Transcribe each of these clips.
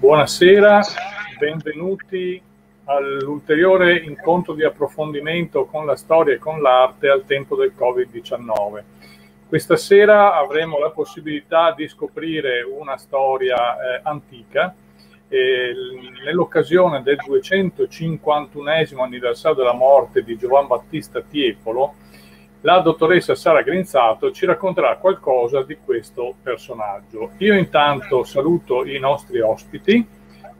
Buonasera, benvenuti all'ulteriore incontro di approfondimento con la storia e con l'arte al tempo del Covid-19. Questa sera avremo la possibilità di scoprire una storia eh, antica. Eh, nell'occasione del 251 anniversario della morte di Giovan Battista Tiepolo, la dottoressa Sara Grinzato ci racconterà qualcosa di questo personaggio. Io intanto saluto i nostri ospiti,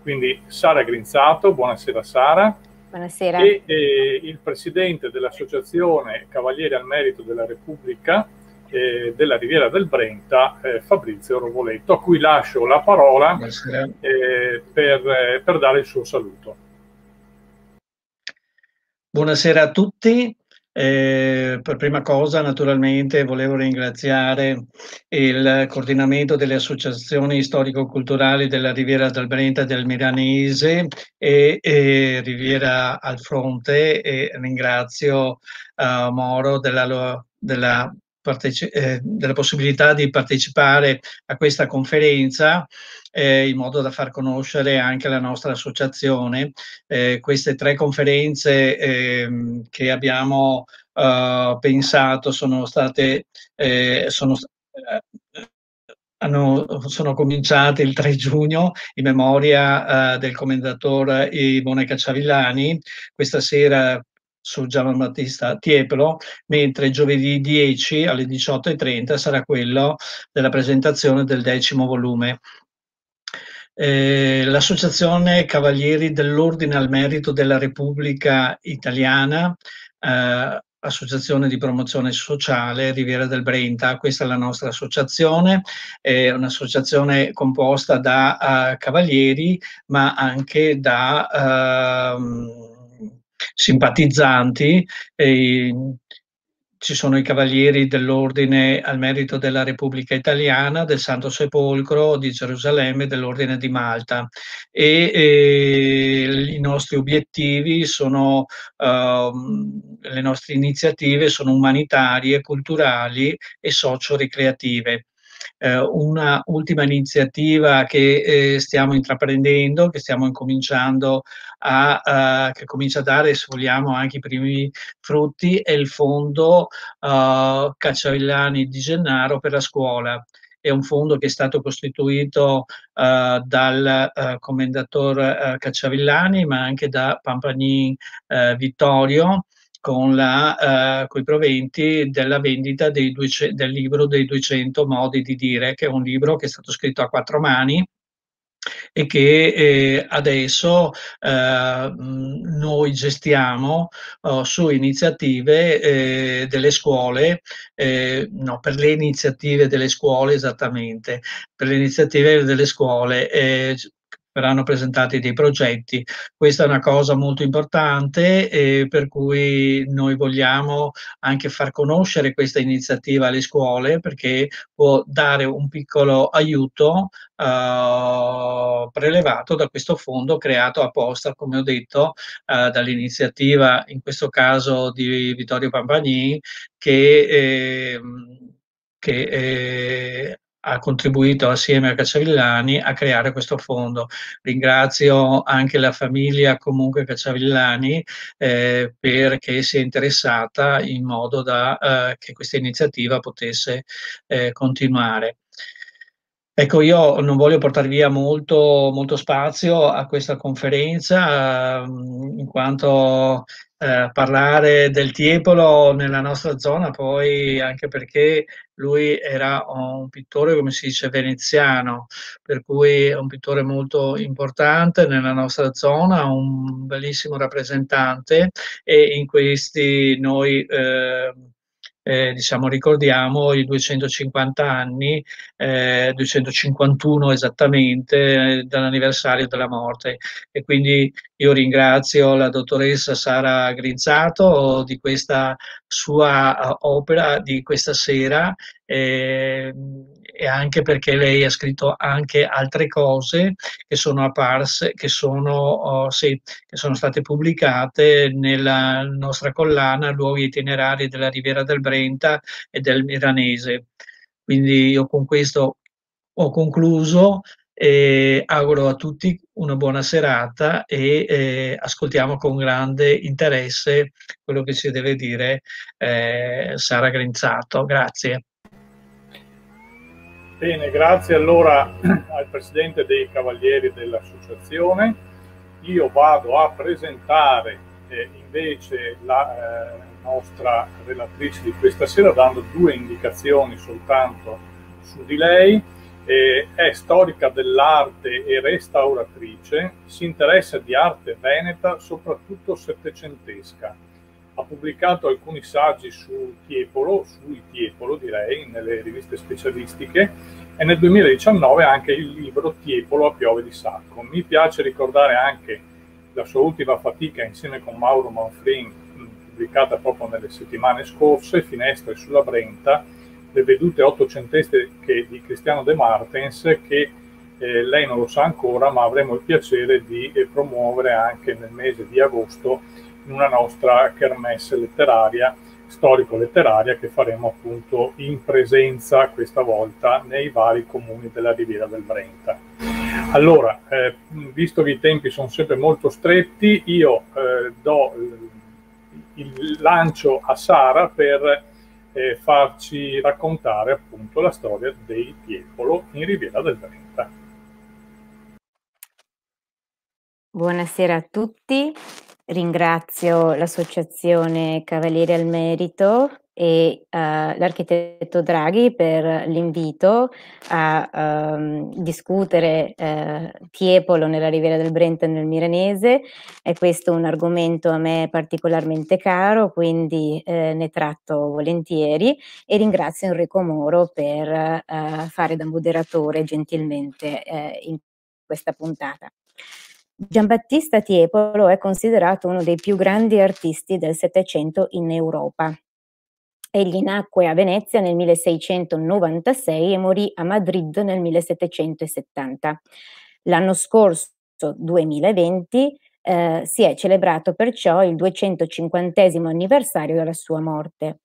quindi Sara Grinzato, buonasera Sara. Buonasera. E, eh, il presidente dell'Associazione Cavalieri al Merito della Repubblica eh, della Riviera del Brenta, eh, Fabrizio Rovoletto, a cui lascio la parola eh, per, eh, per dare il suo saluto. Buonasera a tutti, eh, per prima cosa, naturalmente, volevo ringraziare il coordinamento delle associazioni storico-culturali della Riviera del Brenta e del Milanese e, e, Riviera al Fronte e ringrazio uh, Moro della, della eh, della possibilità di partecipare a questa conferenza eh, in modo da far conoscere anche la nostra associazione. Eh, queste tre conferenze eh, che abbiamo eh, pensato sono state eh, sono, eh, hanno, sono cominciate il 3 giugno in memoria del commendatore Ivone Cacciavillani. Questa sera su Gian Battista Tiepolo, mentre giovedì 10 alle 18.30 sarà quello della presentazione del decimo volume. Eh, L'Associazione Cavalieri dell'Ordine al Merito della Repubblica Italiana eh, associazione di promozione sociale Riviera del Brenta, questa è la nostra associazione, è un'associazione composta da uh, cavalieri ma anche da... Uh, simpatizzanti. E, ci sono i cavalieri dell'Ordine al merito della Repubblica Italiana, del Santo Sepolcro di Gerusalemme, dell'Ordine di Malta e, e i nostri obiettivi sono, uh, le nostre iniziative sono umanitarie, culturali e socio-ricreative eh, una ultima iniziativa che eh, stiamo intraprendendo, che stiamo incominciando a, eh, che comincia a dare, se vogliamo, anche i primi frutti, è il fondo eh, Cacciavillani di Gennaro per la scuola. È un fondo che è stato costituito eh, dal eh, commendator eh, Cacciavillani, ma anche da Pampanin Vittorio, con, la, eh, con i proventi della vendita duece, del libro dei 200 modi di dire, che è un libro che è stato scritto a quattro mani e che eh, adesso eh, noi gestiamo oh, su iniziative eh, delle scuole, eh, no, per le iniziative delle scuole esattamente, per le iniziative delle scuole eh, verranno presentati dei progetti. Questa è una cosa molto importante eh, per cui noi vogliamo anche far conoscere questa iniziativa alle scuole perché può dare un piccolo aiuto eh, prelevato da questo fondo creato apposta, come ho detto, eh, dall'iniziativa in questo caso di Vittorio Pampagnin che ehm, che eh, ha contribuito assieme a Cacciavillani a creare questo fondo. Ringrazio anche la famiglia comunque Cacciavillani eh, perché si è interessata in modo da eh, che questa iniziativa potesse eh, continuare. Ecco, io non voglio portare via molto, molto spazio a questa conferenza, ehm, in quanto eh, parlare del Tiepolo nella nostra zona, poi anche perché lui era un pittore, come si dice, veneziano, per cui è un pittore molto importante nella nostra zona, un bellissimo rappresentante e in questi noi... Eh, eh, diciamo, ricordiamo i 250 anni, eh, 251 esattamente, eh, dall'anniversario della morte. E quindi io ringrazio la dottoressa Sara Grinzato di questa sua eh, opera di questa sera. Eh, e anche perché lei ha scritto anche altre cose che sono apparse, che sono, oh, sì, che sono state pubblicate nella nostra collana Luoghi itinerari della Riviera del Brenta e del Miranese. Quindi io con questo ho concluso e auguro a tutti una buona serata e eh, ascoltiamo con grande interesse quello che si deve dire eh, Sara Grinzato. Grazie. Bene, grazie allora al Presidente dei Cavalieri dell'Associazione. Io vado a presentare eh, invece la eh, nostra relatrice di questa sera dando due indicazioni soltanto su di lei. Eh, è storica dell'arte e restauratrice, si interessa di arte veneta, soprattutto settecentesca ha pubblicato alcuni saggi su Tiepolo, sui Tiepolo direi, nelle riviste specialistiche e nel 2019 anche il libro Tiepolo a piove di sacco. Mi piace ricordare anche la sua ultima fatica insieme con Mauro Manfrin, pubblicata proprio nelle settimane scorse, Finestre sulla Brenta, le vedute ottocenteste di Cristiano De Martens che eh, lei non lo sa ancora, ma avremo il piacere di eh, promuovere anche nel mese di agosto in una nostra kermesse letteraria, storico-letteraria, che faremo appunto in presenza questa volta nei vari comuni della Riviera del Brenta. Allora, eh, visto che i tempi sono sempre molto stretti, io eh, do il lancio a Sara per eh, farci raccontare appunto la storia dei Piepolo in Riviera del Brenta. Buonasera a tutti, Ringrazio l'associazione Cavalieri al Merito e uh, l'architetto Draghi per l'invito a um, discutere uh, Tiepolo nella riviera del Brenta nel Miranese. È questo un argomento a me particolarmente caro, quindi eh, ne tratto volentieri e ringrazio Enrico Moro per uh, fare da moderatore gentilmente eh, in questa puntata. Giambattista Tiepolo è considerato uno dei più grandi artisti del Settecento in Europa. Egli nacque a Venezia nel 1696 e morì a Madrid nel 1770. L'anno scorso, 2020, eh, si è celebrato perciò il 250 anniversario della sua morte.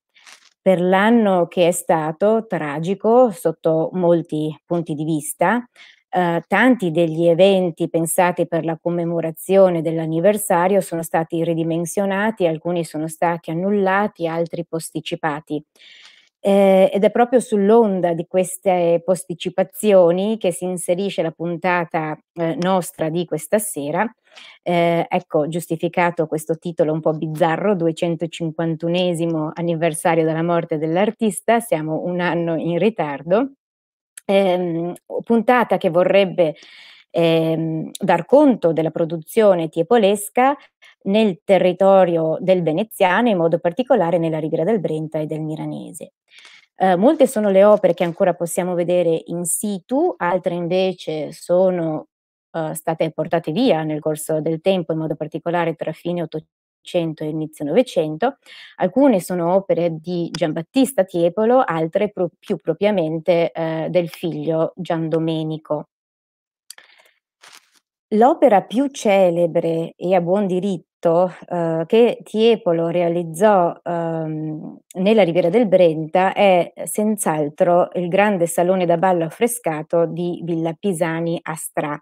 Per l'anno che è stato tragico sotto molti punti di vista, eh, tanti degli eventi pensati per la commemorazione dell'anniversario sono stati ridimensionati, alcuni sono stati annullati, altri posticipati. Eh, ed è proprio sull'onda di queste posticipazioni che si inserisce la puntata eh, nostra di questa sera. Eh, ecco, giustificato questo titolo un po' bizzarro, 251 anniversario della morte dell'artista, siamo un anno in ritardo ehm, puntata che vorrebbe ehm, dar conto della produzione tiepolesca nel territorio del veneziano, in modo particolare nella Riviera del Brenta e del Miranese. Eh, molte sono le opere che ancora possiamo vedere in situ, altre invece sono eh, state portate via nel corso del tempo, in modo particolare tra fine 800 800 e inizio Novecento, alcune sono opere di Giambattista Tiepolo, altre pro, più propriamente eh, del figlio Giandomenico. L'opera più celebre e a buon diritto eh, che Tiepolo realizzò ehm, nella Riviera del Brenta è senz'altro il grande salone da ballo affrescato di Villa Pisani a Stra,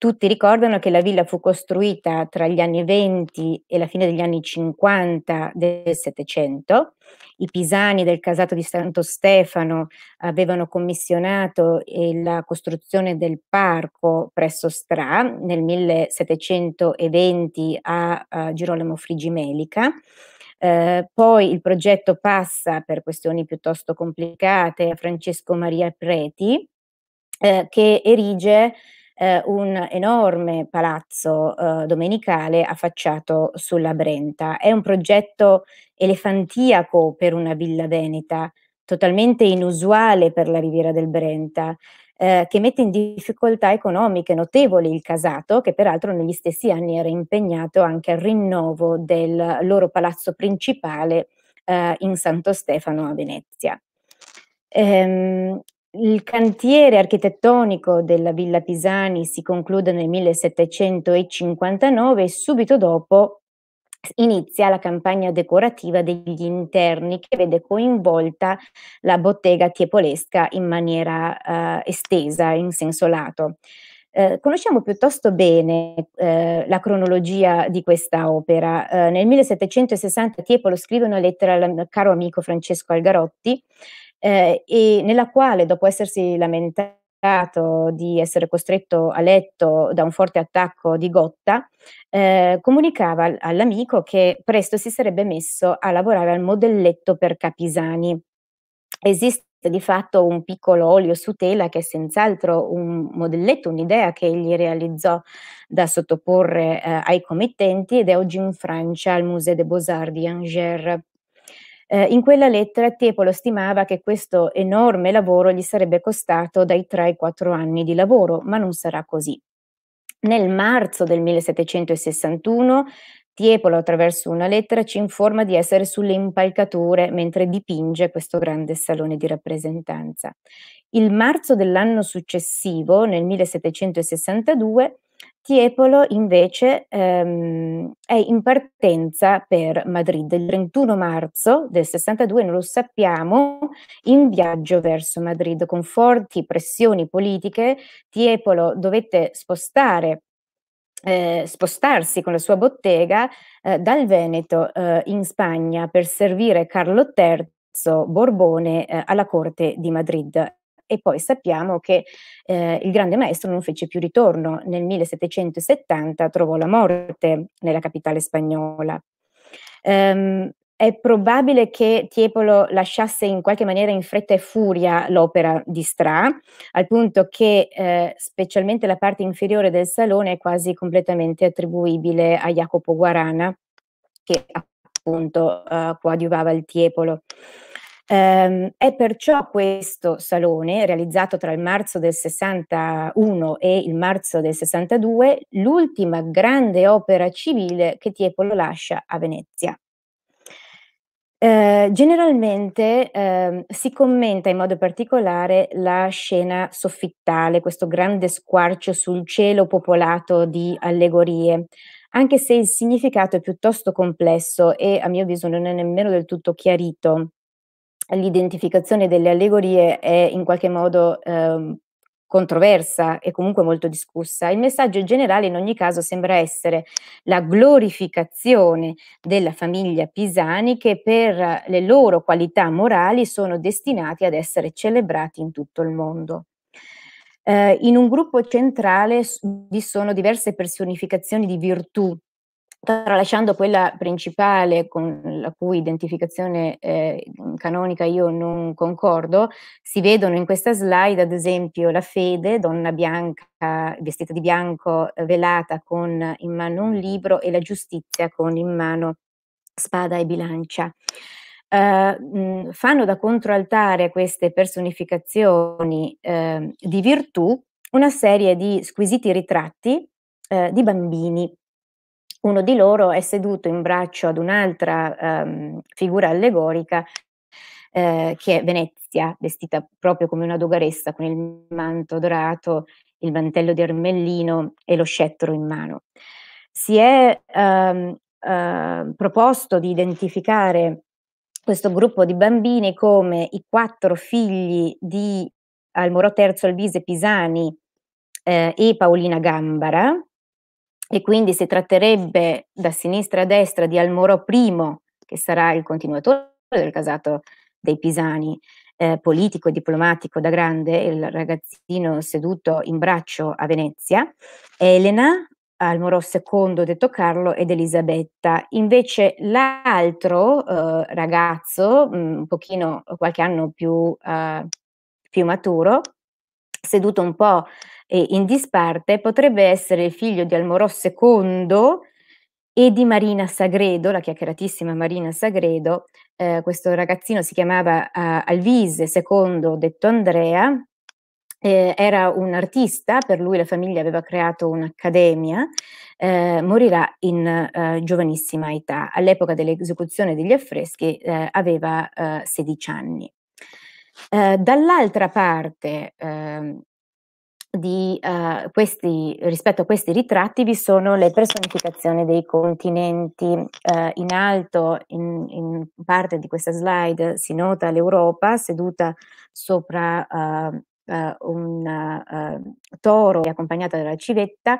tutti ricordano che la villa fu costruita tra gli anni 20 e la fine degli anni 50 del Settecento. I pisani del casato di Santo Stefano avevano commissionato eh, la costruzione del parco presso Stra nel 1720 a, Girolamo Frigimelica. Eh, poi il progetto passa per questioni piuttosto complicate a Francesco Maria Preti, eh, che erige eh, un enorme palazzo eh, domenicale affacciato sulla Brenta. È un progetto elefantiaco per una villa veneta, totalmente inusuale per la riviera del Brenta. Eh, che mette in difficoltà economiche notevoli il casato, che peraltro negli stessi anni era impegnato anche al rinnovo del loro palazzo principale eh, in Santo Stefano a Venezia. Ehm, il cantiere architettonico della Villa Pisani si conclude nel 1759 e subito dopo inizia la campagna decorativa degli interni che vede coinvolta la bottega tiepolesca in maniera eh, estesa, in senso lato. Eh, conosciamo piuttosto bene eh, la cronologia di questa opera. Eh, nel 1760 Tiepolo scrive una lettera al caro amico Francesco Algarotti eh, e nella quale dopo essersi lamentato di essere costretto a letto da un forte attacco di gotta, eh, comunicava all'amico che presto si sarebbe messo a lavorare al modelletto per Capisani. Esiste di fatto un piccolo olio su tela che è senz'altro un modelletto, un'idea che egli realizzò da sottoporre eh, ai committenti ed è oggi in Francia al Musée des Beaux-Arts di Angers. Eh, in quella lettera Tiepolo stimava che questo enorme lavoro gli sarebbe costato dai 3 ai 4 anni di lavoro, ma non sarà così. Nel marzo del 1761 Tiepolo, attraverso una lettera, ci informa di essere sulle impalcature mentre dipinge questo grande salone di rappresentanza. Il marzo dell'anno successivo, nel 1762, Tiepolo invece ehm, è in partenza per Madrid il 31 marzo del 62, non lo sappiamo, in viaggio verso Madrid con forti pressioni politiche. Tiepolo dovette spostare eh, spostarsi con la sua bottega eh, dal Veneto eh, in Spagna per servire Carlo III Borbone eh, alla corte di Madrid e poi sappiamo che eh, il grande maestro non fece più ritorno. Nel 1770 trovò la morte nella capitale spagnola. Um, è probabile che Tiepolo lasciasse in qualche maniera in fretta e furia l'opera di Stra, al punto che eh, specialmente la parte inferiore del salone è quasi completamente attribuibile a Jacopo Guarana, che appunto eh, coadiuvava il Tiepolo. Ehm, è perciò questo salone, realizzato tra il marzo del 61 e il marzo del 62, l'ultima grande opera civile che Tiepolo lascia a Venezia. Eh, generalmente eh, si commenta in modo particolare la scena soffittale, questo grande squarcio sul cielo popolato di allegorie, anche se il significato è piuttosto complesso e a mio avviso non è nemmeno del tutto chiarito l'identificazione delle allegorie è in qualche modo eh, controversa e comunque molto discussa. Il messaggio generale in ogni caso sembra essere la glorificazione della famiglia Pisani che per le loro qualità morali sono destinati ad essere celebrati in tutto il mondo. Eh, in un gruppo centrale vi sono diverse personificazioni di virtù tralasciando quella principale con la cui identificazione eh, canonica io non concordo, si vedono in questa slide ad esempio la fede, donna bianca vestita di bianco, velata con in mano un libro e la giustizia con in mano spada e bilancia. Uh, fanno da controaltare a queste personificazioni uh, di virtù una serie di squisiti ritratti uh, di bambini uno di loro è seduto in braccio ad un'altra um, figura allegorica eh, che è Venezia, vestita proprio come una dogaressa con il manto dorato, il mantello di ermellino e lo scettro in mano. Si è ehm, eh, proposto di identificare questo gruppo di bambini come i quattro figli di Almorò III Albise Pisani eh, e Paolina Gambara, e quindi si tratterebbe da sinistra a destra di Almoro I, che sarà il continuatore del casato dei Pisani, eh, politico e diplomatico da grande, il ragazzino seduto in braccio a Venezia, Elena, Almoro II, detto Carlo, ed Elisabetta. Invece l'altro eh, ragazzo, mh, mm, un pochino, qualche anno più, eh, più maturo, seduto un po' in disparte, potrebbe essere il figlio di Almorò II e di Marina Sagredo, la chiacchieratissima Marina Sagredo. Eh, questo ragazzino si chiamava eh, Alvise II, detto Andrea, eh, era un artista, per lui la famiglia aveva creato un'accademia, eh, morirà in eh, giovanissima età. All'epoca dell'esecuzione degli affreschi eh, aveva 16 eh, anni. Ehm, dall'altra parte eh, di, eh, questi, rispetto a questi ritratti vi sono le personificazioni dei continenti. Eh, in alto, in, in, parte di questa slide, si nota l'Europa seduta sopra ehm, eh, un eh, toro accompagnato dalla civetta,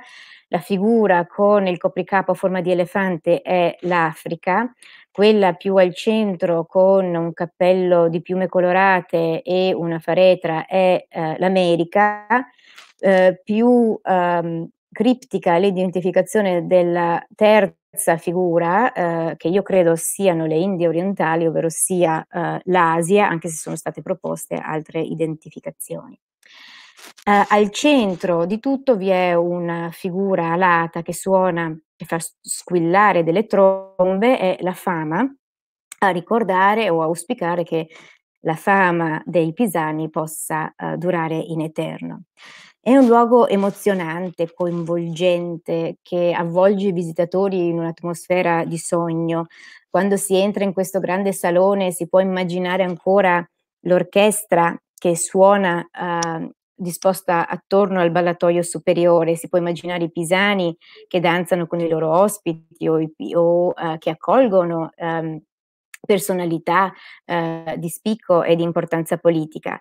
la figura con il copricapo a forma di elefante è l'Africa, quella più al centro con un cappello di piume colorate e una faretra è eh, l'America, eh, più ehm, criptica l'identificazione della terza terza figura, eh, che io credo siano le Indie orientali, ovvero sia eh, l'Asia, anche se sono state proposte altre identificazioni. Eh, al centro di tutto vi è una figura alata che suona e fa squillare delle trombe, è la fama, a ricordare o auspicare che la fama dei pisani possa eh, durare in eterno. È un luogo emozionante, coinvolgente, che avvolge i visitatori in un'atmosfera di sogno. Quando si entra in questo grande salone si può immaginare ancora l'orchestra che suona eh, disposta attorno al ballatoio superiore, si può immaginare i pisani che danzano con i loro ospiti o, o eh, che accolgono ehm, eh, personalità di spicco e di importanza politica.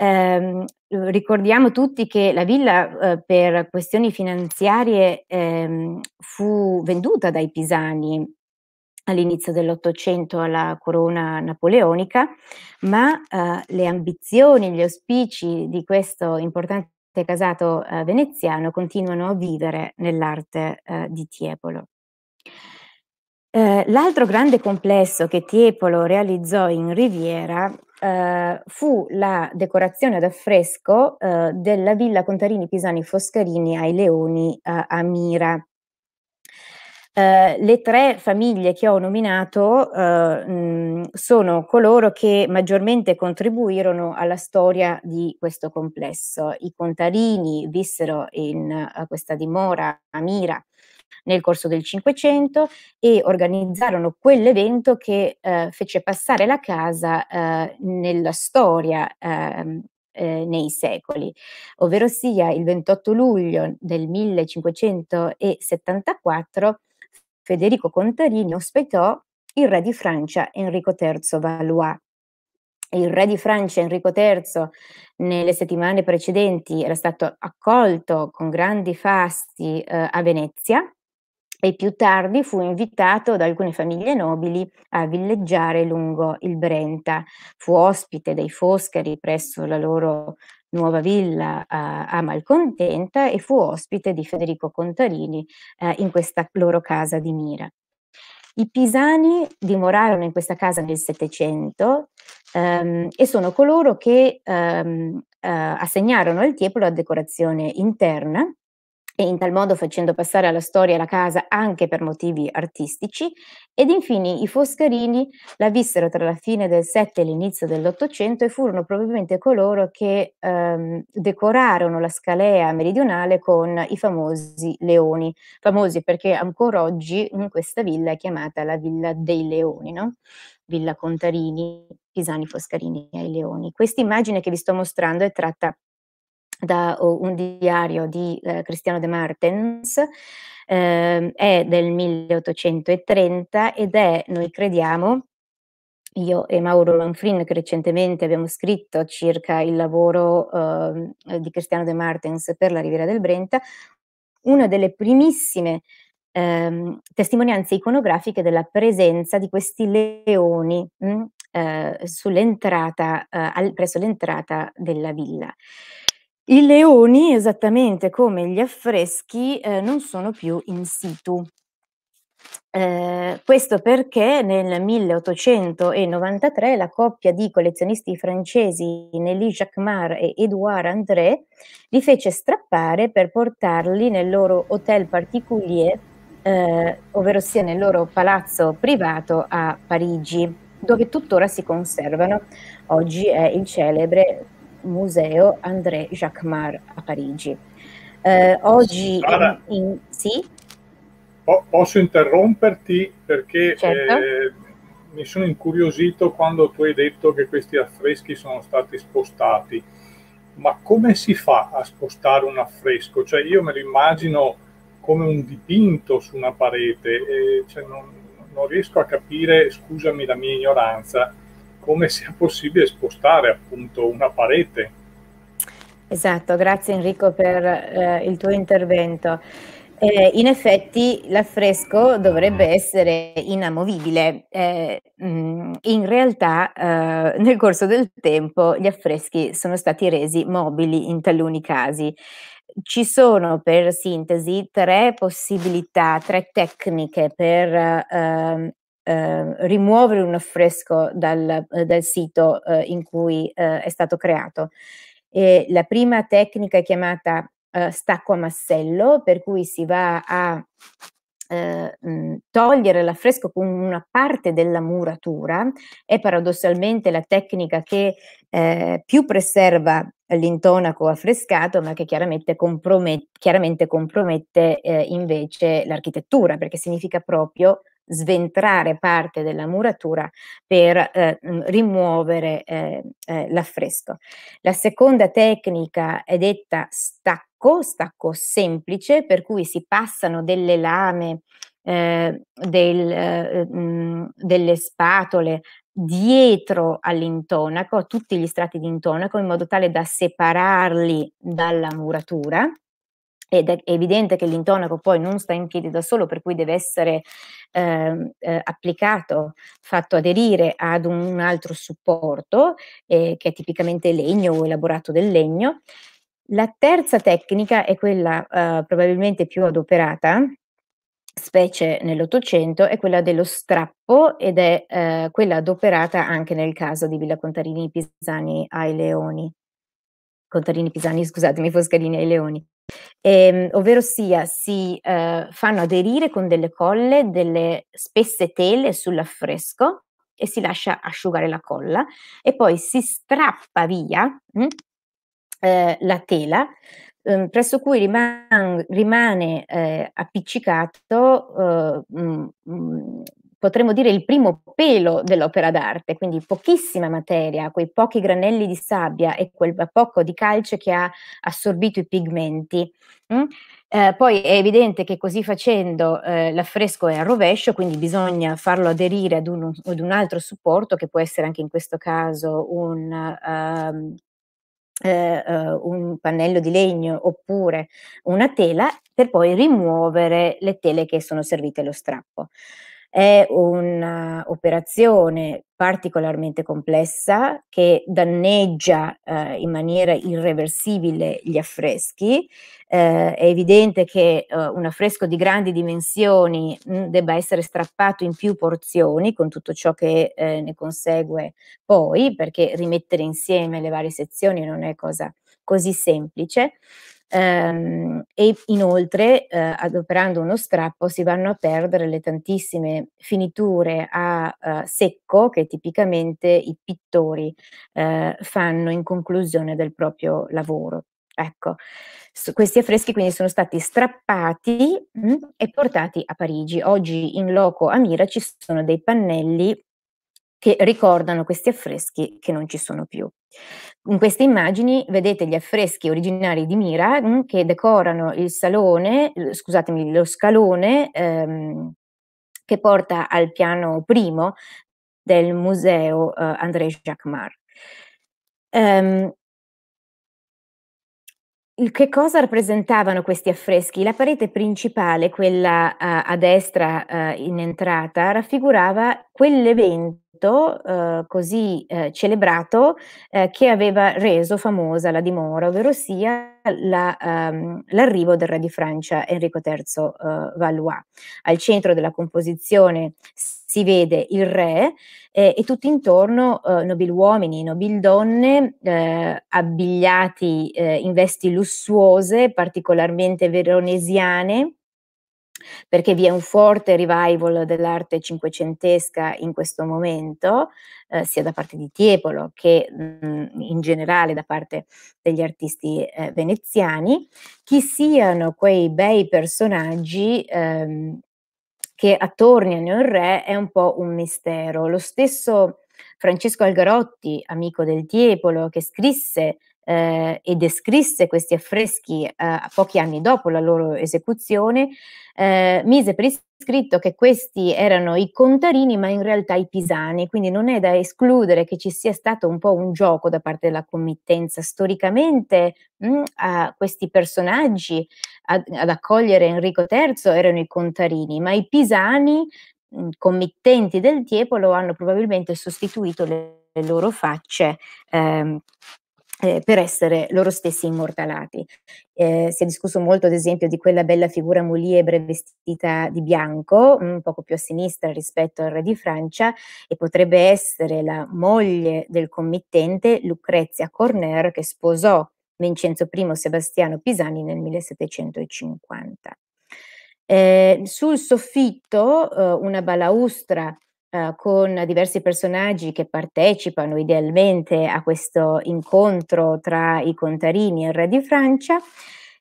Ehm, ricordiamo tutti che la villa eh, per questioni finanziarie ehm, fu venduta dai Pisani all'inizio dell'Ottocento alla corona napoleonica, ma eh, le ambizioni, gli auspici di questo importante casato eh, veneziano continuano a vivere nell'arte eh, di Tiepolo. Eh, l'altro grande complesso che Tiepolo realizzò in Riviera eh, fu la decorazione ad affresco eh, della villa Contarini Pisani Foscarini ai Leoni eh, a Mira. Eh, le tre famiglie che ho nominato eh, mh, sono coloro che maggiormente contribuirono alla storia di questo complesso. I Contarini vissero in questa dimora a Mira nel corso del Cinquecento e organizzarono quell'evento che eh, fece passare la casa eh, nella storia ehm, eh, nei secoli, ovvero sia il 28 luglio del 1574 Federico Contarini ospitò il re di Francia Enrico III Valois il re di Francia Enrico III nelle settimane precedenti era stato accolto con grandi fasti eh, a Venezia e più tardi fu invitato da alcune famiglie nobili a villeggiare lungo il Brenta. Fu ospite dei Foscari presso la loro nuova villa a, a Malcontenta e fu ospite di Federico Contarini eh, in questa loro casa di Mira. I pisani dimorarono in questa casa nel Settecento ehm, e sono coloro che ehm, eh, assegnarono al Tiepolo la decorazione interna e in tal modo facendo passare alla storia la casa anche per motivi artistici, ed infine i Foscarini la vissero tra la fine del 7 e l'inizio dell'Ottocento e furono probabilmente coloro che ehm, decorarono la scalea meridionale con i famosi leoni, famosi perché ancora oggi questa villa è chiamata la Villa dei Leoni, no? Villa Contarini, Pisani, Foscarini e Leoni. Questa immagine che vi sto mostrando è tratta da un diario di eh, Cristiano de Martens, eh, è del 1830 ed è, noi crediamo, io e Mauro Lanfrin che recentemente abbiamo scritto circa il lavoro eh, di Cristiano de Martens per la Riviera del Brenta, una delle primissime ehm, testimonianze iconografiche della presenza di questi leoni mh, mm, eh, sull'entrata, eh, al, presso l'entrata della villa. I leoni, esattamente come gli affreschi, eh, non sono più in situ. Eh, questo perché nel 1893 la coppia di collezionisti francesi Nelly Jacquemart e Edouard André li fece strappare per portarli nel loro hotel particulier, eh, ovvero sia nel loro palazzo privato a Parigi, dove tuttora si conservano. Oggi è il celebre museo André Jacquemart a Parigi. Eh, oggi Sara, in, in, sì? Po posso interromperti perché certo. eh, mi sono incuriosito quando tu hai detto che questi affreschi sono stati spostati. Ma come si fa a spostare un affresco? Cioè io me lo immagino come un dipinto su una parete, e cioè non, non riesco a capire, scusami la mia ignoranza, come sia possibile spostare appunto una parete. Esatto, grazie Enrico per eh, il tuo intervento. Eh, in effetti l'affresco dovrebbe essere inamovibile, eh, mm, in realtà eh, nel corso del tempo gli affreschi sono stati resi mobili in taluni casi. Ci sono per sintesi tre possibilità, tre tecniche per ehm, eh, rimuovere un affresco dal, eh, dal sito eh, in cui eh, è stato creato. E la prima tecnica è chiamata eh, stacco a massello, per cui si va a eh, mm, togliere l'affresco con una parte della muratura, è paradossalmente la tecnica che più preserva l'intonaco affrescato, ma che chiaramente, compromet- chiaramente compromette invece l'architettura, perché significa proprio sventrare parte della muratura per eh, mm, rimuovere eh, eh, l'affresco. La seconda tecnica è detta stacco, stacco semplice, per cui si passano delle lame eh, del, eh, mh, eh, mm, delle spatole dietro all'intonaco, a tutti gli strati di intonaco, in modo tale da separarli dalla muratura ed è evidente che l'intonaco poi non sta in piedi da solo, per cui deve essere ehm, eh, applicato, fatto aderire ad un altro supporto, eh, che è tipicamente legno o elaborato del legno. La terza tecnica è quella eh, probabilmente più adoperata, specie nell'Ottocento, è quella dello strappo ed è eh, quella adoperata anche nel caso di Villa Contarini Pisani ai Leoni. Contarini Pisani, scusatemi, Foscarini ai Leoni. Ehm, ovvero sia si eh, fanno aderire con delle colle delle spesse tele sull'affresco e si lascia asciugare la colla e poi si strappa via mh, mm, eh, la tela eh, presso cui riman- rimane eh, appiccicato mh, eh, mh, mm, potremmo dire il primo pelo dell'opera d'arte, quindi pochissima materia, quei pochi granelli di sabbia e quel poco di calce che ha assorbito i pigmenti. Mm? Eh, poi è evidente che così facendo eh, l'affresco è a rovescio, quindi bisogna farlo aderire ad un, ad un, altro supporto che può essere anche in questo caso un, um, eh, un pannello di legno oppure una tela per poi rimuovere le tele che sono servite allo strappo. È un'operazione particolarmente complessa che danneggia eh, in maniera irreversibile gli affreschi. Eh, è evidente che eh, un affresco di grandi dimensioni mh, mm, debba essere strappato in più porzioni con tutto ciò che eh, ne consegue poi, perché rimettere insieme le varie sezioni non è cosa così semplice. Ehm, e inoltre, eh, adoperando uno strappo, si vanno a perdere le tantissime finiture a eh, secco che tipicamente i pittori eh, fanno in conclusione del proprio lavoro. Ecco, so, questi affreschi quindi sono stati strappati mh, mm, e portati a Parigi. Oggi in loco a Mira ci sono dei pannelli che ricordano questi affreschi che non ci sono più. In queste immagini vedete gli affreschi originari di Mira mh, mm, che decorano il salone, scusatemi, lo scalone ehm, che porta al piano primo del museo eh, André Jacquemart. Um, che cosa rappresentavano questi affreschi? La parete principale, quella uh, a destra uh, in entrata, raffigurava quell'evento evento eh, così eh, celebrato eh, che aveva reso famosa la dimora, ovvero sia la, ehm, l'arrivo del re di Francia Enrico III eh, Valois. Al centro della composizione si vede il re eh, e tutto intorno eh, nobiluomini, nobildonne eh, abbigliati eh, in vesti lussuose, particolarmente veronesiane, perché vi è un forte revival dell'arte cinquecentesca in questo momento, eh, sia da parte di Tiepolo che mh, mm, in generale da parte degli artisti eh, veneziani, chi siano quei bei personaggi ehm, che attorniano il re è un po' un mistero. Lo stesso Francesco Algarotti, amico del Tiepolo, che scrisse eh, e descrisse questi affreschi eh, pochi anni dopo la loro esecuzione, eh, mise per iscritto che questi erano i contarini, ma in realtà i pisani, quindi non è da escludere che ci sia stato un po' un gioco da parte della committenza. Storicamente mh, mm, a questi personaggi ad, ad accogliere Enrico III erano i contarini, ma i pisani, mh, mm, committenti del Tiepolo, hanno probabilmente sostituito le, le loro facce. Ehm, eh, per essere loro stessi immortalati. Eh, si è discusso molto, ad esempio, di quella bella figura muliebre vestita di bianco, un mm, poco più a sinistra rispetto al re di Francia, e potrebbe essere la moglie del committente Lucrezia Corner che sposò Vincenzo I Sebastiano Pisani nel 1750. Eh, sul soffitto eh, una balaustra eh, con diversi personaggi che partecipano idealmente a questo incontro tra i contarini e il re di Francia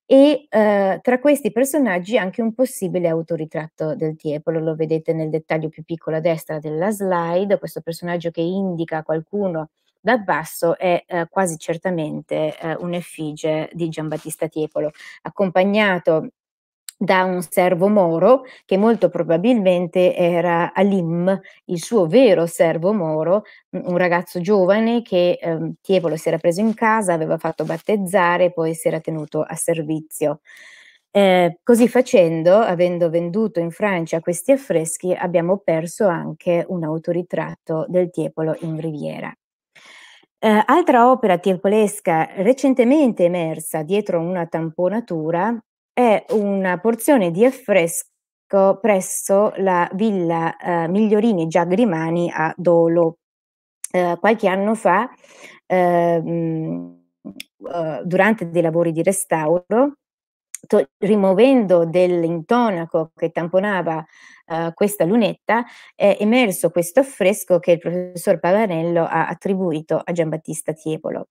e eh, tra questi personaggi anche un possibile autoritratto del Tiepolo, lo vedete nel dettaglio più piccolo a destra della slide, questo personaggio che indica qualcuno da basso è eh, quasi certamente eh, un'effigie di Giambattista Tiepolo, accompagnato da un servo moro che molto probabilmente era Alim, il suo vero servo moro, un ragazzo giovane che eh, Tiepolo si era preso in casa, aveva fatto battezzare e poi si era tenuto a servizio. Eh, così facendo, avendo venduto in Francia questi affreschi, abbiamo perso anche un autoritratto del Tiepolo in Riviera. Eh, altra opera tiepolesca recentemente emersa dietro una tamponatura è una porzione di affresco presso la villa eh, Migliorini Giagrimani a Dolo. Eh, qualche anno fa, ehm, eh, durante dei lavori di restauro, to- rimuovendo dell'intonaco che tamponava eh, questa lunetta, è emerso questo affresco che il professor Paganello ha attribuito a Giambattista Tiepolo.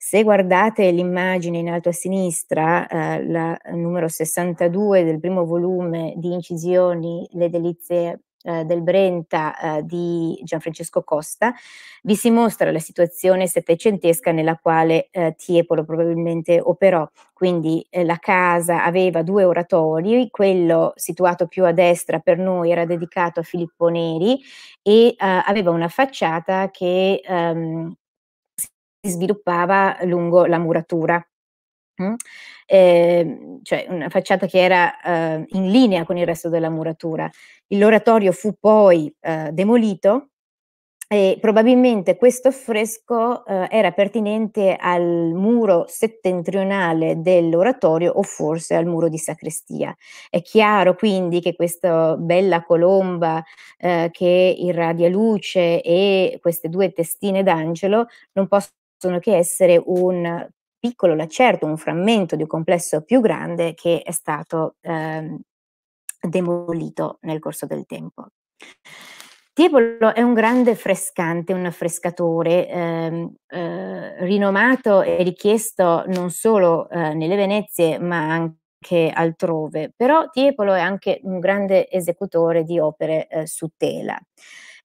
Se guardate l'immagine in alto a sinistra, eh, la numero 62 del primo volume di incisioni Le delizie eh, del Brenta eh, di Gianfrancesco Costa, vi si mostra la situazione settecentesca nella quale eh, Tiepolo probabilmente operò. Quindi eh, la casa aveva due oratori, quello situato più a destra per noi era dedicato a Filippo Neri e eh, aveva una facciata che ehm, si sviluppava lungo la muratura. Eh, cioè una facciata che era eh, in linea con il resto della muratura. L'oratorio fu poi eh, demolito e probabilmente questo affresco eh, era pertinente al muro settentrionale dell'oratorio o forse al muro di sacrestia. È chiaro quindi che questa bella colomba eh, che irradia luce e queste due testine d'angelo non possono possono che essere un piccolo lacerto, un frammento di un complesso più grande che è stato eh, demolito nel corso del tempo. Tiepolo è un grande frescante, un affrescatore eh, eh, rinomato e richiesto non solo eh, nelle Venezie ma anche altrove, però Tiepolo è anche un grande esecutore di opere eh, su tela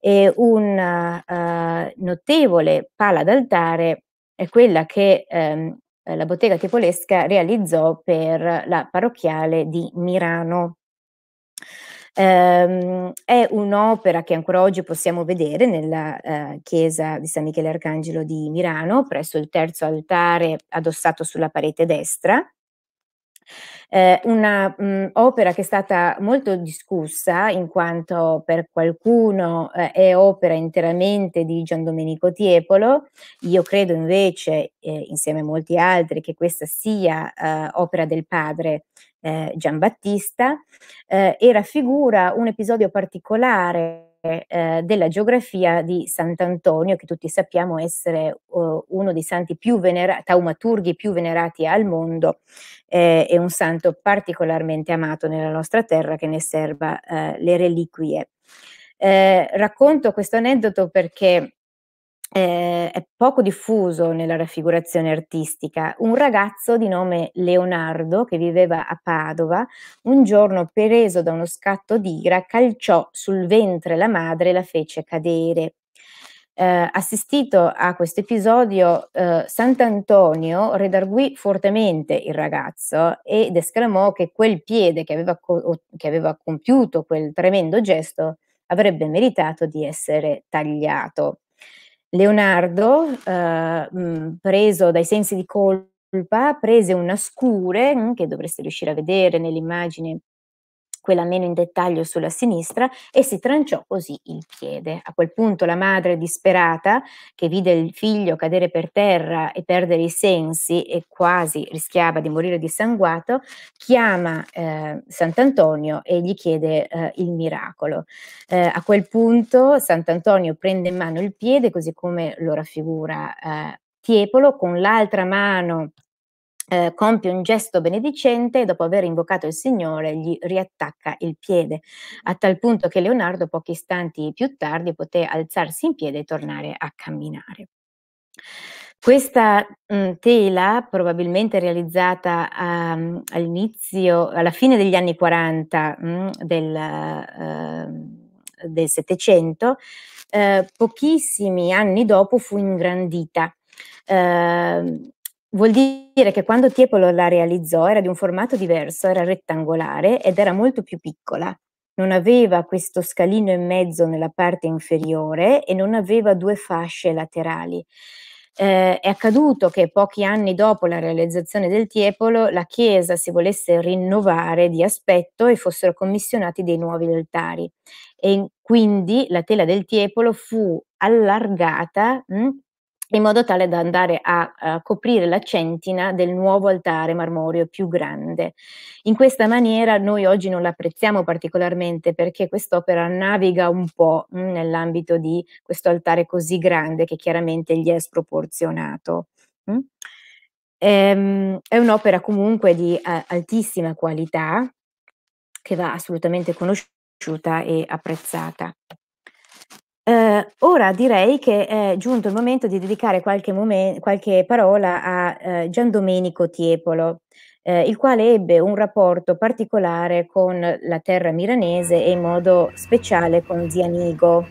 e una eh, notevole pala d'altare è quella che ehm, la bottega Tepolesca realizzò per la parrocchiale di Mirano. Um, è un'opera che ancora oggi possiamo vedere nella uh, chiesa di San Michele Arcangelo di Milano, presso il terzo altare addossato sulla parete destra, eh, una mhmm, opera che è stata molto discussa in quanto per qualcuno eh, è opera interamente di Gian Domenico Tiepolo, io credo invece, eh, insieme a molti altri, che questa sia eh, opera del padre eh, Giambattista eh, e raffigura un episodio particolare eh, della geografia di Sant'Antonio, che tutti sappiamo essere uh, uno dei santi più venerati, taumaturghi più venerati al mondo eh, e un santo particolarmente amato nella nostra terra che ne serva eh, le reliquie. Eh, racconto questo aneddoto perché eh, è poco diffuso nella raffigurazione artistica. Un ragazzo di nome Leonardo, che viveva a Padova, un giorno preso da uno scatto d'ira, calciò sul ventre la madre e la fece cadere. Eh, assistito a questo episodio, eh, Sant'Antonio redarguì fortemente il ragazzo ed esclamò che quel piede che aveva, co- che aveva compiuto quel tremendo gesto avrebbe meritato di essere tagliato. Leonardo, eh, mm, preso dai sensi di colpa, prese una scure, mm, che dovreste riuscire a vedere nell'immagine quella meno in dettaglio sulla sinistra, e si tranciò così il piede. A quel punto la madre, disperata, che vide il figlio cadere per terra e perdere i sensi e quasi rischiava di morire dissanguato, chiama eh, Sant'Antonio e gli chiede eh, il miracolo. Eh, a quel punto Sant'Antonio prende in mano il piede, così come lo raffigura eh, Tiepolo, con l'altra mano eh, compie un gesto benedicente e dopo aver invocato il Signore gli riattacca il piede, a tal punto che Leonardo pochi istanti più tardi poté alzarsi in piedi e tornare a camminare. Questa mh, mm, tela, probabilmente realizzata um, all'inizio, alla fine degli anni 40 mh, mm, ehm, del Settecento, uh, eh, pochissimi anni dopo fu ingrandita. Eh, Vuol dire che quando Tiepolo la realizzò era di un formato diverso, era rettangolare ed era molto più piccola. Non aveva questo scalino in mezzo nella parte inferiore e non aveva due fasce laterali. Eh, è accaduto che pochi anni dopo la realizzazione del Tiepolo la chiesa si volesse rinnovare di aspetto e fossero commissionati dei nuovi altari e quindi la tela del Tiepolo fu allargata mh, hm, in modo tale da andare a, a, coprire la centina del nuovo altare marmoreo più grande. In questa maniera noi oggi non l'apprezziamo particolarmente perché quest'opera naviga un po' mh, mm, nell'ambito di questo altare così grande che chiaramente gli è sproporzionato. Mh? Mm. Ehm, è un'opera comunque di eh, altissima qualità che va assolutamente conosciuta e apprezzata. Eh, ora direi che è giunto il momento di dedicare qualche, momen- qualche parola a eh, Giandomenico Tiepolo, eh, il quale ebbe un rapporto particolare con la terra milanese e in modo speciale con Zianigo.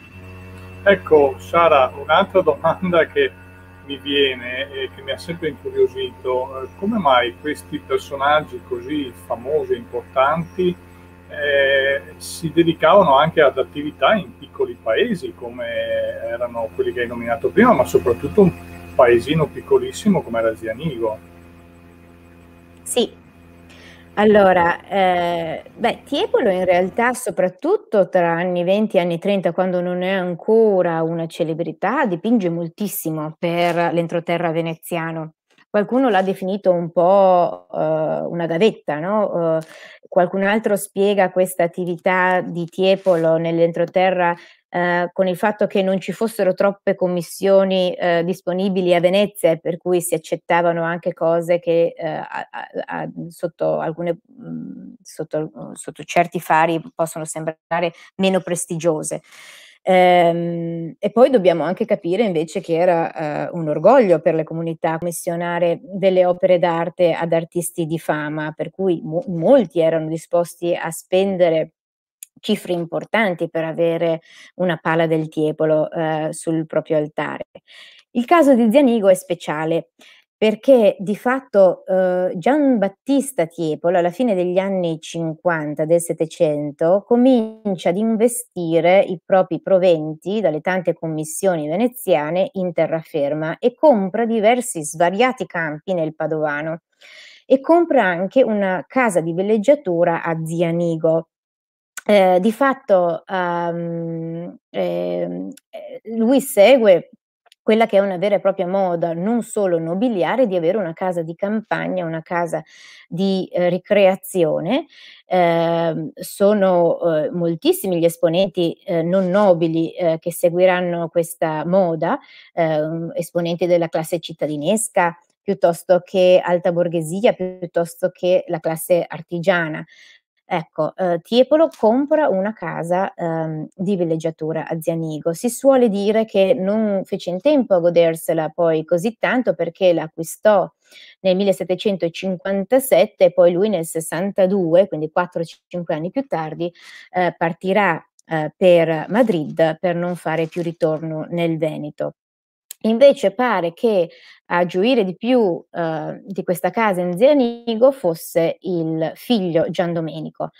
Ecco, Sara, un'altra domanda che mi viene e che mi ha sempre incuriosito, eh, come mai questi personaggi così famosi e importanti eh, si dedicavano anche ad attività in piccoli paesi come erano quelli che hai nominato prima, ma soprattutto un paesino piccolissimo come era Zianigo. Sì, allora, eh, beh, Tiepolo in realtà, soprattutto tra anni 20 e anni 30, quando non è ancora una celebrità, dipinge moltissimo per l'entroterra veneziano. Qualcuno l'ha definito un po' eh, una gavetta, no? eh, qualcun altro spiega questa attività di Tiepolo nell'entroterra eh, con il fatto che non ci fossero troppe commissioni eh, disponibili a Venezia, per cui si accettavano anche cose che eh, a, a, sotto, alcune, mh, mm, sotto, sotto certi fari possono sembrare meno prestigiose. Ehm, e poi dobbiamo anche capire invece che era eh, un orgoglio per le comunità commissionare delle opere d'arte ad artisti di fama, per cui mo- molti erano disposti a spendere cifre importanti per avere una pala del Tiepolo eh, sul proprio altare. Il caso di Zianigo è speciale perché di fatto eh, Gian Battista Tiepolo alla fine degli anni 50 del Settecento comincia ad investire i propri proventi dalle tante commissioni veneziane in terraferma e compra diversi svariati campi nel Padovano e compra anche una casa di villeggiatura a Zianigo. Eh, di fatto um, eh, lui segue quella che è una vera e propria moda, non solo nobiliare, di avere una casa di campagna, una casa di eh, ricreazione. Eh, sono eh, moltissimi gli esponenti eh, non nobili eh, che seguiranno questa moda, ehm, esponenti della classe cittadinesca piuttosto che alta borghesia, piuttosto che la classe artigiana. Ecco, eh, Tiepolo compra una casa ehm, di villeggiatura a Zianigo. Si suole dire che non fece in tempo a godersela poi così tanto perché l'acquistò nel 1757 e poi lui nel 62, quindi 4-5 anni più tardi, eh, partirà eh, per Madrid per non fare più ritorno nel Veneto. Invece pare che a giuire di più eh, di questa casa in Zianigo fosse il figlio Gian Domenico.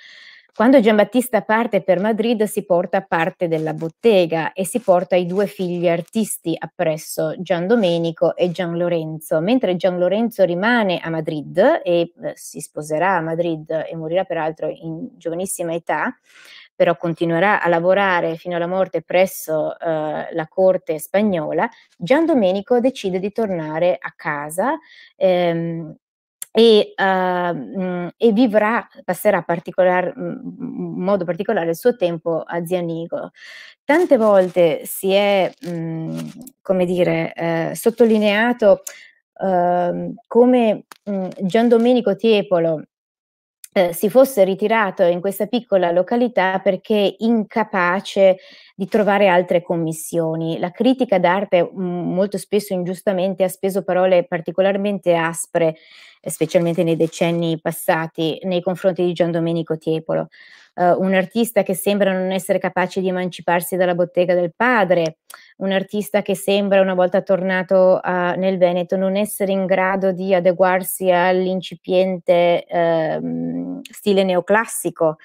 Quando Giambattista parte per Madrid si porta parte della bottega e si porta i due figli artisti appresso Gian Domenico e Gian Lorenzo, mentre Gian Lorenzo rimane a Madrid e eh, si sposerà a Madrid e morirà peraltro in giovanissima età però continuerà a lavorare fino alla morte presso eh, la corte spagnola, Gian Domenico decide di tornare a casa ehm, e, uh, e, vivrà, passerà particolar, in modo particolare il suo tempo a Zianigo. Tante volte si è, mh, mm, come dire, eh, sottolineato uh, come mh, mm, Gian Domenico Tiepolo eh, si fosse ritirato in questa piccola località perché incapace di trovare altre commissioni. La critica d'arte mh, mm, molto spesso ingiustamente ha speso parole particolarmente aspre, eh, specialmente nei decenni passati, nei confronti di Gian Domenico Tiepolo, eh, un artista che sembra non essere capace di emanciparsi dalla bottega del padre, un artista che sembra, una volta tornato a, nel Veneto, non essere in grado di adeguarsi all'incipiente eh, stile neoclassico.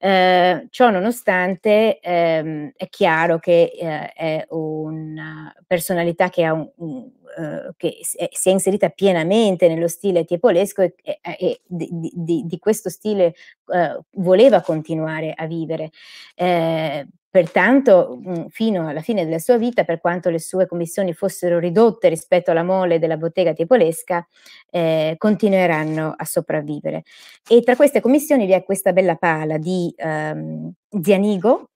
Eh, ciò nonostante ehm, è chiaro che eh, è una personalità che ha un, un, Uhm, che eh, si è inserita pienamente nello stile tiepolesco e, e, e di, di, di, questo stile eh, voleva continuare a vivere. Eh, Pertanto, mhmm, fino alla fine della sua vita, per quanto le sue commissioni fossero ridotte rispetto alla mole della bottega tiepolesca, eh, continueranno a sopravvivere. E tra queste commissioni vi è questa bella pala di ehm, Zianigo,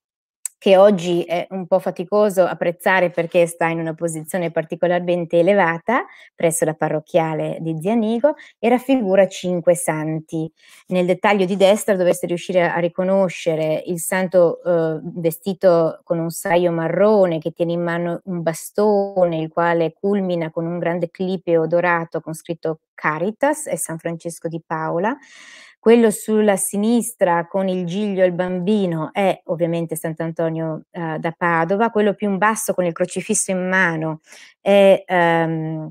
che oggi è un po' faticoso apprezzare perché sta in una posizione particolarmente elevata presso la parrocchiale di Zianigo e raffigura cinque santi. Nel dettaglio di destra dovreste riuscire a riconoscere il santo eh, vestito con un saio marrone che tiene in mano un bastone il quale culmina con un grande clipeo dorato con scritto Caritas e San Francesco di Paola. Quello sulla sinistra con il Giglio e il bambino è ovviamente Sant'Antonio eh, da Padova, quello più in basso con il crocifisso in mano è ehm,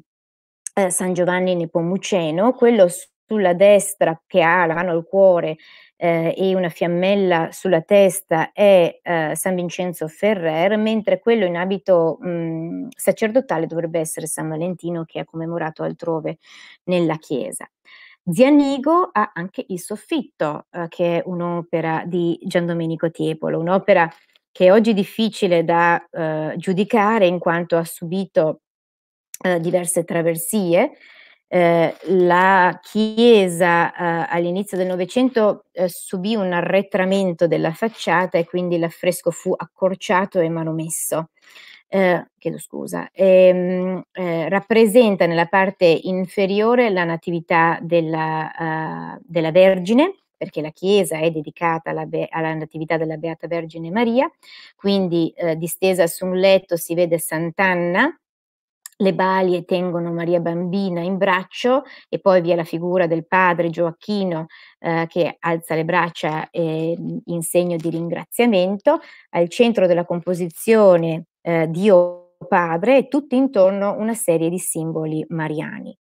eh, San Giovanni Nepomuceno, quello sulla destra che ha la mano al cuore eh, e una fiammella sulla testa è eh, San Vincenzo Ferrer, mentre quello in abito mh, mm, sacerdotale dovrebbe essere San Valentino che è commemorato altrove nella chiesa. Zianigo ha anche il soffitto, eh, che è un'opera di Giandomenico Tiepolo, un'opera che è oggi difficile da eh, giudicare in quanto ha subito eh, diverse traversie. Eh, la chiesa eh, all'inizio del Novecento eh, subì un arretramento della facciata e quindi l'affresco fu accorciato e manomesso. Eh, chiedo scusa, ehm, eh, rappresenta nella parte inferiore la natività della, uh, della Vergine, perché la Chiesa è dedicata alla, Be- alla, Natività della Beata Vergine Maria, quindi eh, distesa su un letto si vede Sant'Anna, le balie tengono Maria Bambina in braccio e poi vi è la figura del padre Gioacchino eh, che alza le braccia eh, in segno di ringraziamento. Al centro della composizione eh, Dio Padre e tutti intorno una serie di simboli mariani.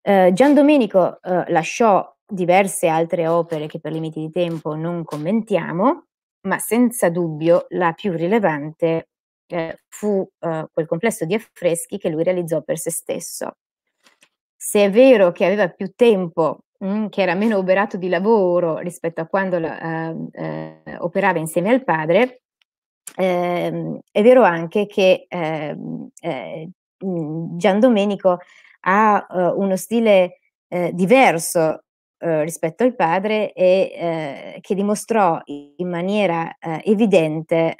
Eh, Gian Domenico eh, lasciò diverse altre opere che per limiti di tempo non commentiamo, ma senza dubbio la più rilevante eh, fu eh, quel complesso di affreschi che lui realizzò per se stesso. Se è vero che aveva più tempo, mm, che era meno operato di lavoro rispetto a quando la, ehm, eh, operava insieme al padre, eh, è vero anche che ehm, eh, mhmm, Gian Domenico ha eh, uno stile eh, diverso eh, rispetto al padre e che dimostrò in maniera evidente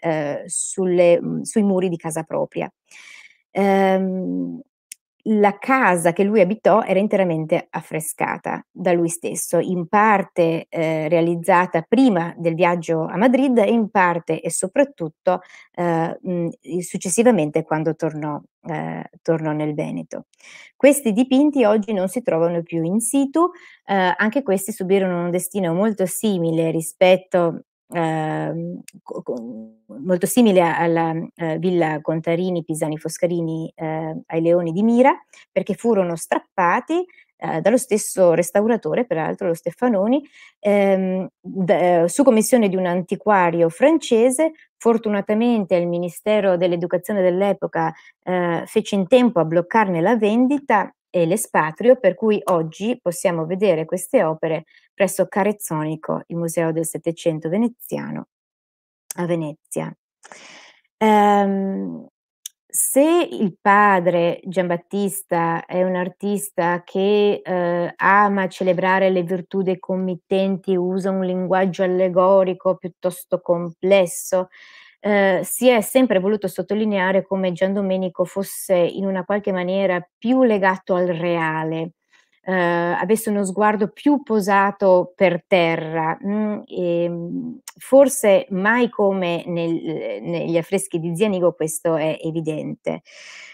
sulle, mhmm, sui muri di casa propria. Ehm, la casa che lui abitò era interamente affrescata da lui stesso, in parte eh, realizzata prima del viaggio a Madrid e in parte e soprattutto eh, successivamente quando tornò, eh, tornò, nel Veneto. Questi dipinti oggi non si trovano più in situ, eh, anche questi subirono un destino molto simile rispetto eh, molto simile alla mhmm, eh, villa Contarini, Pisani, Foscarini eh, ai Leoni di Mira, perché furono strappati eh, dallo stesso restauratore, peraltro lo Stefanoni, ehm, d- eh, su commissione di un antiquario francese. Fortunatamente il Ministero dell'Educazione dell'epoca eh, fece in tempo a bloccarne la vendita e l'espatrio, per cui oggi possiamo vedere queste opere presso Carezzonico, il Museo del Settecento veneziano a Venezia. Um, se il padre Giambattista è un artista che eh, ama celebrare le virtù dei committenti, usa un linguaggio allegorico piuttosto complesso, eh, si è sempre voluto sottolineare come Gian Domenico fosse in una qualche maniera più legato al reale, eh, avesse uno sguardo più posato per terra, mh, mm, e, ehm, forse mai come nel, eh, negli affreschi di Zianigo, questo è evidente.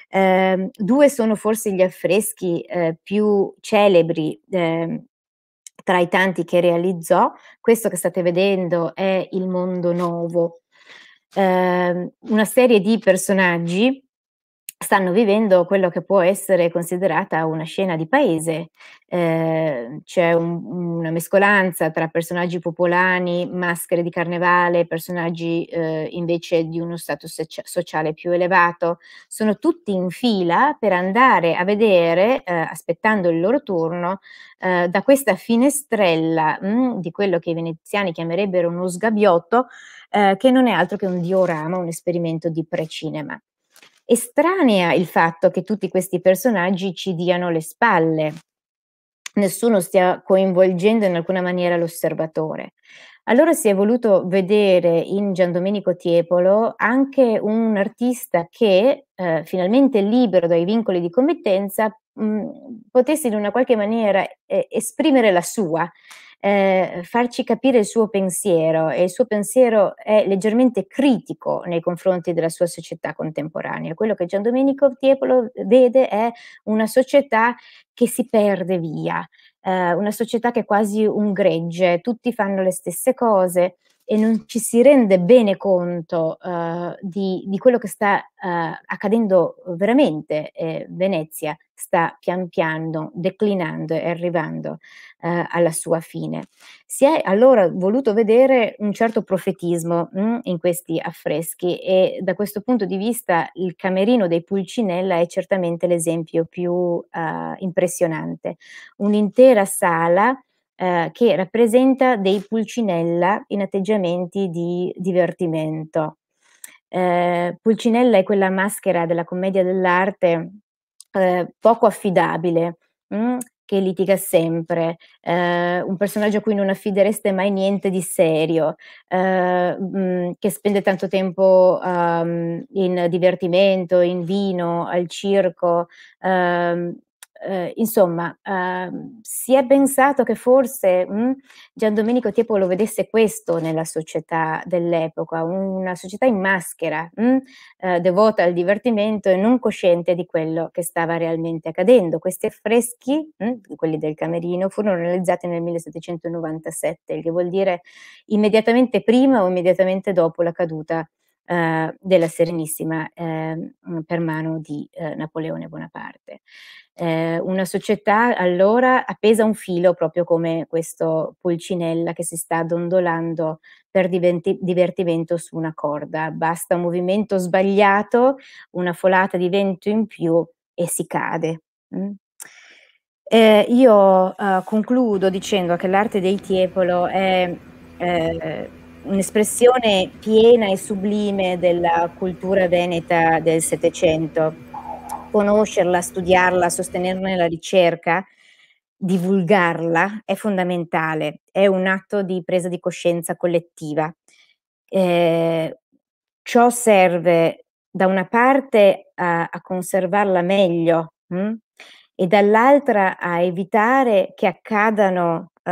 Eh, due sono forse gli affreschi eh, più celebri ehm, tra i tanti che realizzò, questo che state vedendo è Il Mondo Nuovo, eh, una serie di personaggi stanno vivendo quello che può essere considerata una scena di paese. Eh, c'è un, una mescolanza tra personaggi popolani, maschere di carnevale, personaggi eh, invece di uno status sociale più elevato. Sono tutti in fila per andare a vedere, eh, aspettando il loro turno, eh, da questa finestrella mh, mm, di quello che i veneziani chiamerebbero uno sgabbiotto, eh, che non è altro che un diorama, un esperimento di precinema estranea il fatto che tutti questi personaggi ci diano le spalle, nessuno stia coinvolgendo in alcuna maniera l'osservatore. Allora si è voluto vedere in Giandomenico Tiepolo anche un artista che, eh, finalmente libero dai vincoli di committenza, mh, mm, potesse in una qualche maniera eh, esprimere la sua, eh, farci capire il suo pensiero e il suo pensiero è leggermente critico nei confronti della sua società contemporanea. Quello che Gian Domenico Tiepolo vede è una società che si perde via, eh, una società che è quasi un gregge, tutti fanno le stesse cose, e non ci si rende bene conto uh, di, di, quello che sta uh, accadendo veramente, eh, Venezia sta pian piano declinando e arrivando uh, alla sua fine. Si è allora voluto vedere un certo profetismo mh, mm, in questi affreschi e da questo punto di vista il camerino dei Pulcinella è certamente l'esempio più impressionante. Un'intera sala eh, che rappresenta dei pulcinella in atteggiamenti di divertimento. Eh, pulcinella è quella maschera della commedia dell'arte eh, poco affidabile, mh, mm, che litiga sempre, eh, un personaggio a cui non affidereste mai niente di serio, eh, mh, mm, che spende tanto tempo um, in divertimento, in vino, al circo, eh, eh, insomma, eh, si è pensato che forse mh, mm, Gian Domenico Tiepolo vedesse questo nella società dell'epoca, una società in maschera, mh, mm, eh, devota al divertimento e non cosciente di quello che stava realmente accadendo. Questi affreschi, mh, mm, quelli del Camerino, furono realizzati nel 1797, il che vuol dire immediatamente prima o immediatamente dopo la caduta eh, della Serenissima eh, per mano di eh, Napoleone Bonaparte. Eh, una società allora appesa a un filo proprio come questo pulcinella che si sta dondolando per diventi- divertimento su una corda. Basta un movimento sbagliato, una folata di vento in più e si cade. Mm? Eh, io eh, concludo dicendo che l'arte dei tiepolo è eh, un'espressione piena e sublime della cultura veneta del Settecento. Conoscerla, studiarla, sostenerne la ricerca, divulgarla è fondamentale, è un atto di presa di coscienza collettiva. Eh, ciò serve da una parte a, a conservarla meglio mh? Hm, e dall'altra a evitare che accadano eh,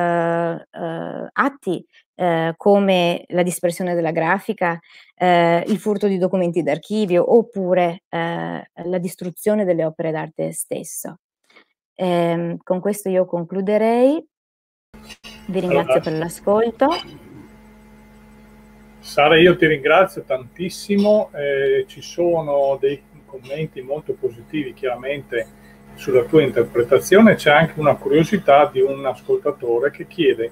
eh, atti eh, come la dispersione della grafica, eh, il furto di documenti d'archivio oppure eh, la distruzione delle opere d'arte stesso. Ehm, con questo io concluderei. Vi ringrazio allora, per l'ascolto. Sara, io ti ringrazio tantissimo. Eh, ci sono dei commenti molto positivi, chiaramente sulla tua interpretazione c'è anche una curiosità di un ascoltatore che chiede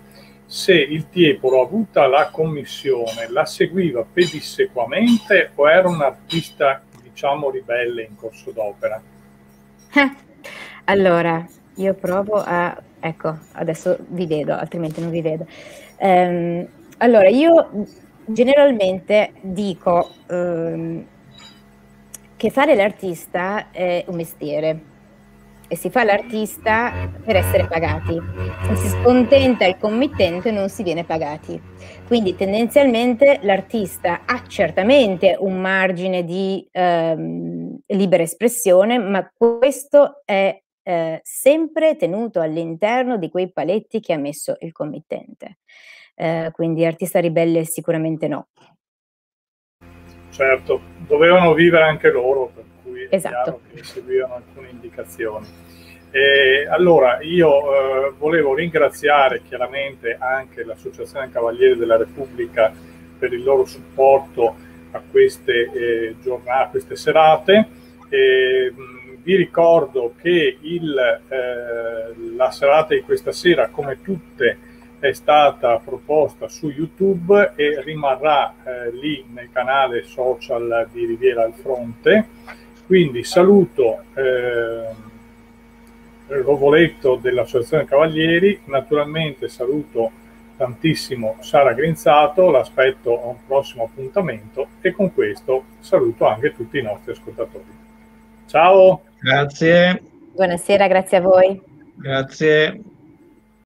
se il Tiepolo avuta la commissione la seguiva pedissequamente o era un artista, diciamo, ribelle in corso d'opera? Eh, allora, io provo a... Ecco, adesso vi vedo, altrimenti non vi vedo. Ehm, allora, io generalmente dico ehm, che fare l'artista è un mestiere e si fa l'artista per essere pagati. Se si scontenta il committente non si viene pagati. Quindi tendenzialmente l'artista ha certamente un margine di ehm, libera espressione, ma questo è eh, sempre tenuto all'interno di quei paletti che ha messo il committente. Eh, quindi artista ribelle sicuramente no. Certo, dovevano vivere anche loro. Per quindi esatto. seguivano alcune indicazioni. E allora io eh, volevo ringraziare chiaramente anche l'Associazione Cavalieri della Repubblica per il loro supporto a queste, eh, giornate, a queste serate. E, mh, vi ricordo che il, eh, la serata di questa sera, come tutte, è stata proposta su YouTube e rimarrà eh, lì nel canale social di Riviera al Fronte. Quindi saluto eh, Rovoletto dell'Associazione Cavalieri, naturalmente saluto tantissimo Sara Grinzato, l'aspetto a un prossimo appuntamento e con questo saluto anche tutti i nostri ascoltatori. Ciao! Grazie. Buonasera, grazie a voi. Grazie.